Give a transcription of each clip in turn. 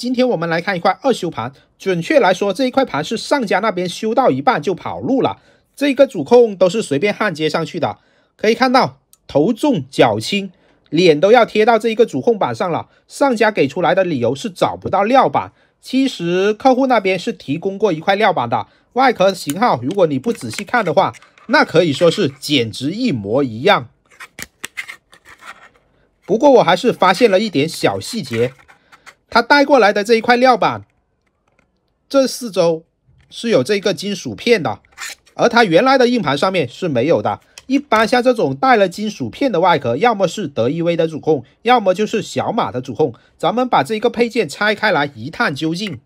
今天我们来看一块二修盘，准确来说，这一块盘是上家那边修到一半就跑路了，这一个主控都是随便焊接上去的，可以看到头重脚轻，脸都要贴到这一个主控板上了。上家给出来的理由是找不到料板，其实客户那边是提供过一块料板的，外壳型号如果你不仔细看的话，那可以说是简直一模一样。不过我还是发现了一点小细节。他带过来的这一块料板，这四周是有这个金属片的，而它原来的硬盘上面是没有的。一般像这种带了金属片的外壳，要么是德意威的主控，要么就是小马的主控。咱们把这个配件拆开来一探究竟。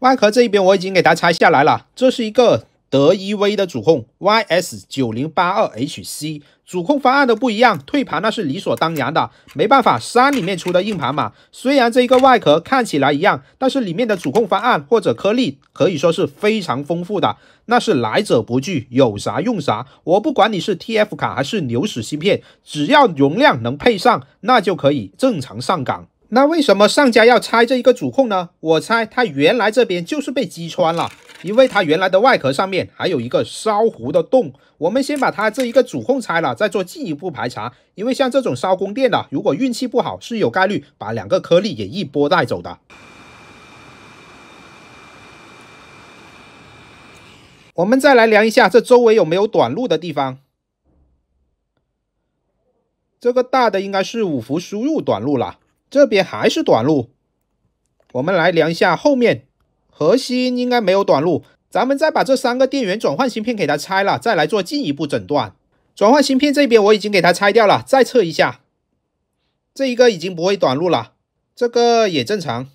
外壳这一边我已经给它拆下来了，这是一个。德一威的主控 YS 九零八二 HC 主控方案都不一样，退盘那是理所当然的，没办法，山里面出的硬盘嘛。虽然这一个外壳看起来一样，但是里面的主控方案或者颗粒可以说是非常丰富的，那是来者不拒，有啥用啥。我不管你是 TF 卡还是牛屎芯片，只要容量能配上，那就可以正常上岗。那为什么上家要拆这一个主控呢？我猜他原来这边就是被击穿了，因为它原来的外壳上面还有一个烧糊的洞。我们先把它这一个主控拆了，再做进一步排查。因为像这种烧供电的，如果运气不好，是有概率把两个颗粒也一波带走的。我们再来量一下这周围有没有短路的地方。这个大的应该是五伏输入短路了。这边还是短路，我们来量一下后面，核心应该没有短路。咱们再把这三个电源转换芯片给它拆了，再来做进一步诊断。转换芯片这边我已经给它拆掉了，再测一下，这一个已经不会短路了，这个也正常，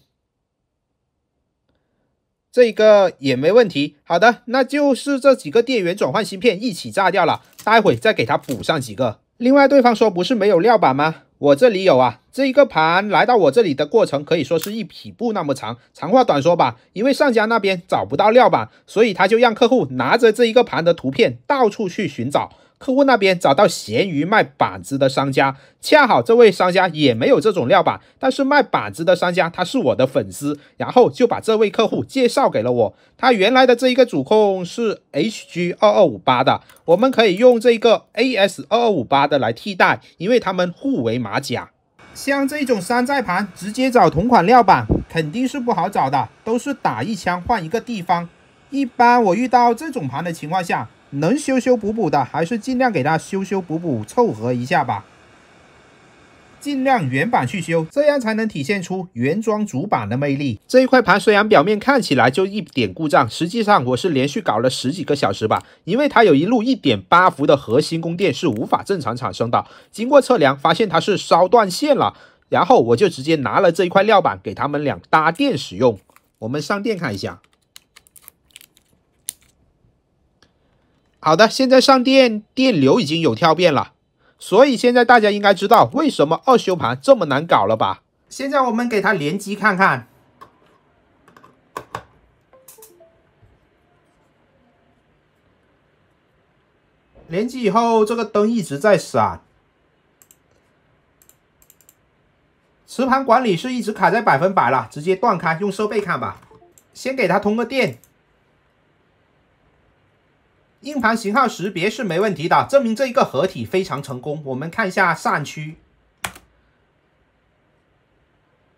这一个也没问题。好的，那就是这几个电源转换芯片一起炸掉了，待会再给它补上几个。另外，对方说不是没有料板吗？我这里有啊，这一个盘来到我这里的过程可以说是一匹布那么长。长话短说吧，因为上家那边找不到料板，所以他就让客户拿着这一个盘的图片到处去寻找。客户那边找到咸鱼卖板子的商家，恰好这位商家也没有这种料板，但是卖板子的商家他是我的粉丝，然后就把这位客户介绍给了我。他原来的这一个主控是 HG 二二五八的，我们可以用这个 AS 二二五八的来替代，因为他们互为马甲。像这种山寨盘，直接找同款料板肯定是不好找的，都是打一枪换一个地方。一般我遇到这种盘的情况下。能修修补补的，还是尽量给它修修补补，凑合一下吧。尽量原版去修，这样才能体现出原装主板的魅力。这一块盘虽然表面看起来就一点故障，实际上我是连续搞了十几个小时吧，因为它有一路一点八伏的核心供电是无法正常产生的。经过测量，发现它是烧断线了，然后我就直接拿了这一块料板给他们俩搭电使用。我们上电看一下。好的，现在上电，电流已经有跳变了，所以现在大家应该知道为什么二修盘这么难搞了吧？现在我们给它连机看看，连机以后这个灯一直在闪，磁盘管理是一直卡在百分百了，直接断开，用设备看吧。先给它通个电。硬盘型号识别是没问题的，证明这一个合体非常成功。我们看一下扇区，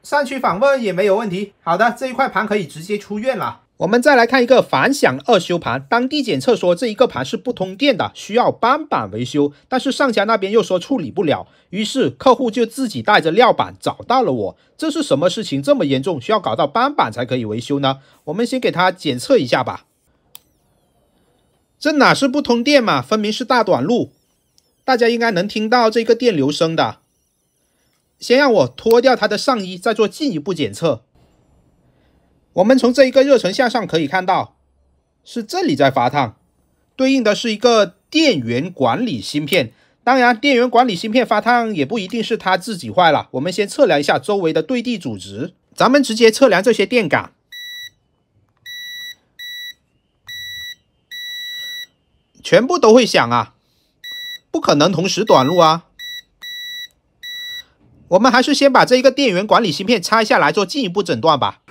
扇区访问也没有问题。好的，这一块盘可以直接出院了。我们再来看一个反响二修盘，当地检测说这一个盘是不通电的，需要扳板维修，但是上家那边又说处理不了，于是客户就自己带着料板找到了我。这是什么事情这么严重，需要搞到扳板才可以维修呢？我们先给他检测一下吧。这哪是不通电嘛，分明是大短路！大家应该能听到这个电流声的。先让我脱掉他的上衣，再做进一步检测。我们从这一个热成像上可以看到，是这里在发烫，对应的是一个电源管理芯片。当然，电源管理芯片发烫也不一定是它自己坏了。我们先测量一下周围的对地阻值，咱们直接测量这些电感。全部都会响啊，不可能同时短路啊。我们还是先把这一个电源管理芯片拆下来做进一步诊断吧。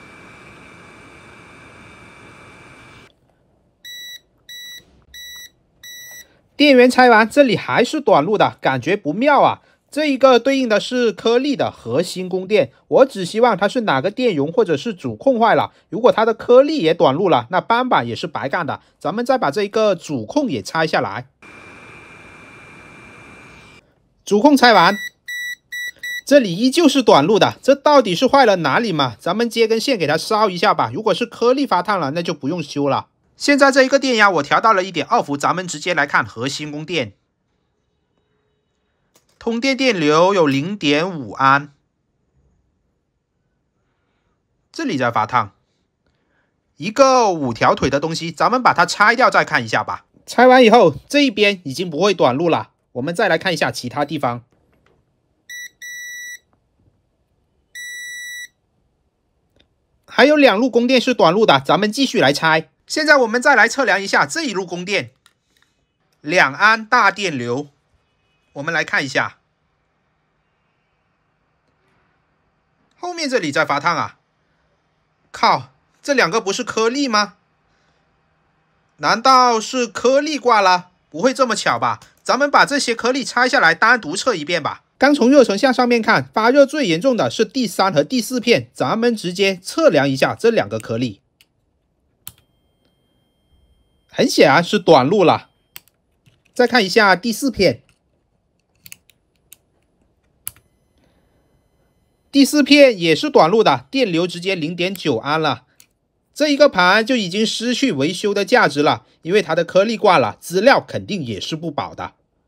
电源拆完，这里还是短路的感觉不妙啊。这一个对应的是颗粒的核心供电，我只希望它是哪个电容或者是主控坏了。如果它的颗粒也短路了，那扳板也是白干的。咱们再把这一个主控也拆下来，主控拆完，这里依旧是短路的，这到底是坏了哪里嘛？咱们接根线给它烧一下吧。如果是颗粒发烫了，那就不用修了。现在这一个电压我调到了一点二伏，咱们直接来看核心供电。通电电流有零点五安，这里在发烫，一个五条腿的东西，咱们把它拆掉再看一下吧。拆完以后，这一边已经不会短路了。我们再来看一下其他地方，还有两路供电是短路的，咱们继续来拆。现在我们再来测量一下这一路供电，两安大电流。我们来看一下，后面这里在发烫啊！靠，这两个不是颗粒吗？难道是颗粒挂了？不会这么巧吧？咱们把这些颗粒拆下来，单独测一遍吧。刚从热成像上面看，发热最严重的是第三和第四片，咱们直接测量一下这两个颗粒，很显然是短路了。再看一下第四片。第四片也是短路的，电流直接零点九安了，这一个盘就已经失去维修的价值了，因为它的颗粒挂了，资料肯定也是不保的。